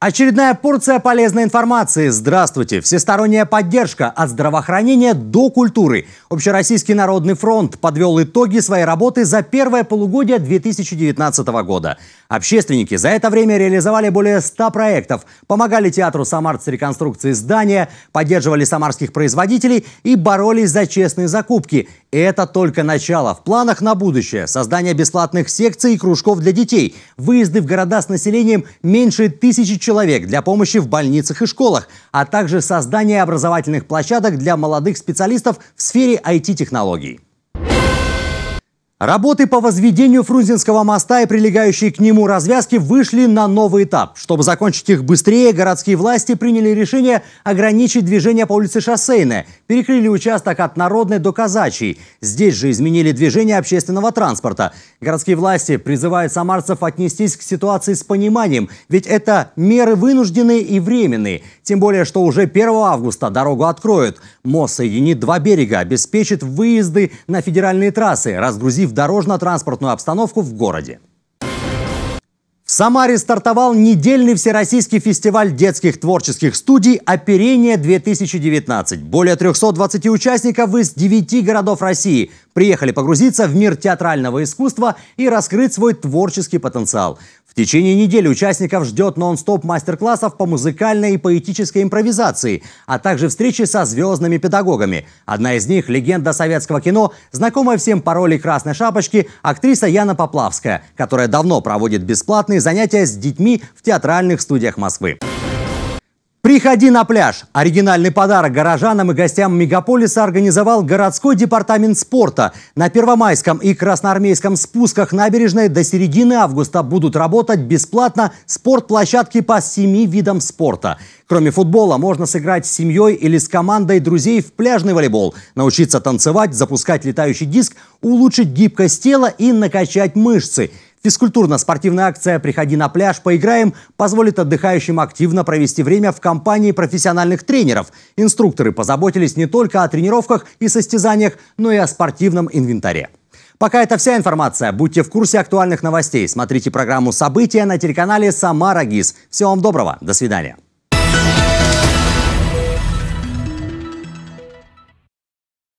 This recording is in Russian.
Очередная порция полезной информации. Здравствуйте. Всесторонняя поддержка от здравоохранения до культуры. Общероссийский народный фронт подвел итоги своей работы за первое полугодие 2019 года. Общественники за это время реализовали более 100 проектов, помогали театру «Самар» с реконструкцией здания, поддерживали самарских производителей и боролись за честные закупки. И это только начало. В планах на будущее – создание бесплатных секций и кружков для детей, выезды в города с населением меньше тысячи человек для помощи в больницах и школах, а также создание образовательных площадок для молодых специалистов в сфере IT-технологий. Работы по возведению Фрунзенского моста и прилегающие к нему развязки вышли на новый этап. Чтобы закончить их быстрее, городские власти приняли решение ограничить движение по улице Шоссейная. Перекрыли участок от Народной до Казачьей. Здесь же изменили движение общественного транспорта. Городские власти призывают самарцев отнестись к ситуации с пониманием, ведь это меры вынужденные и временные. Тем более, что уже 1 августа дорогу откроют. Мост соединит два берега, обеспечит выезды на федеральные трассы, разгрузив в дорожно-транспортную обстановку в городе. В Самаре стартовал недельный всероссийский фестиваль детских творческих студий «Оперение-2019». Более 320 участников из 9 городов России приехали погрузиться в мир театрального искусства и раскрыть свой творческий потенциал. В течение недели участников ждет нон-стоп мастер-классов по музыкальной и поэтической импровизации, а также встречи со звездными педагогами. Одна из них – легенда советского кино, знакомая всем по роли «Красной шапочки» актриса Яна Поплавская, которая давно проводит бесплатные совместные занятия с детьми в театральных студиях Москвы. Приходи на пляж. Оригинальный подарок горожанам и гостям мегаполиса организовал городской департамент спорта. На Первомайском и Красноармейском спусках набережной до середины августа будут работать бесплатно спортплощадки по семи видам спорта. Кроме футбола, можно сыграть с семьей или с командой друзей в пляжный волейбол, научиться танцевать, запускать летающий диск, улучшить гибкость тела и накачать мышцы – Физкультурно-спортивная акция «Приходи на пляж, поиграем» позволит отдыхающим активно провести время в компании профессиональных тренеров. Инструкторы позаботились не только о тренировках и состязаниях, но и о спортивном инвентаре. Пока это вся информация. Будьте в курсе актуальных новостей. Смотрите программу «События» на телеканале «Самара ГИС». Всего вам доброго. До свидания.